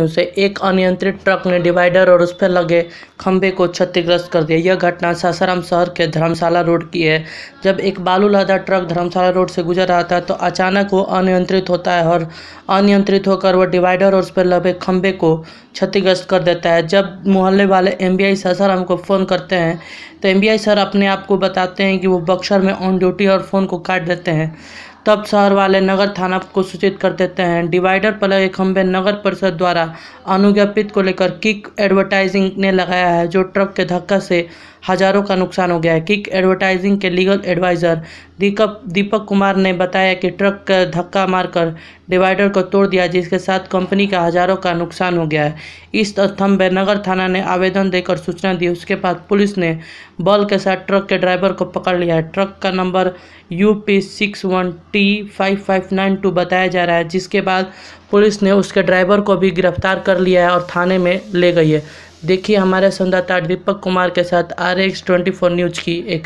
उसे एक अनियंत्रित ट्रक ने डिवाइडर और उस पर लगे खंभे को क्षतिग्रस्त कर दिया यह घटना सासाराम शहर के धर्मशाला रोड की है जब एक बालू लादा ट्रक धर्मशाला रोड से गुजर रहा था तो अचानक वो अनियंत्रित होता है और अनियंत्रित होकर वह डिवाइडर और उस पर लगे खंभे को क्षतिग्रस्त कर देता है जब मोहल्ले वाले एम बी सासाराम को फ़ोन करते हैं तो एम सर अपने आप को बताते हैं कि वो बक्सर में ऑन ड्यूटी और फ़ोन को काट देते हैं तब शहर वाले नगर थाना को सूचित कर देते हैं डिवाइडर पर लगे खंभे नगर परिषद द्वारा अनुज्ञापित को लेकर किक एडवर्टाइजिंग ने लगाया है जो ट्रक के धक्का से हजारों का नुकसान हो गया है किक एडवर्टाइजिंग के लीगल एडवाइज़र दीपक दीपक कुमार ने बताया कि ट्रक का धक्का मारकर डिवाइडर को तोड़ दिया जिसके साथ कंपनी का हजारों का नुकसान हो गया है इस स्तंभ नगर थाना ने आवेदन देकर सूचना दी उसके बाद पुलिस ने बल के साथ ट्रक के ड्राइवर को पकड़ लिया है ट्रक का number U P six one T five five nine two बताया जा रहा है जिसके बाद पुलिस ने उसके ड्राइवर को भी गिरफ्तार कर लिया है और थाने में ले गई है देखिए हमारे संवाददाता दीपक कुमार के साथ R X twenty four news की एक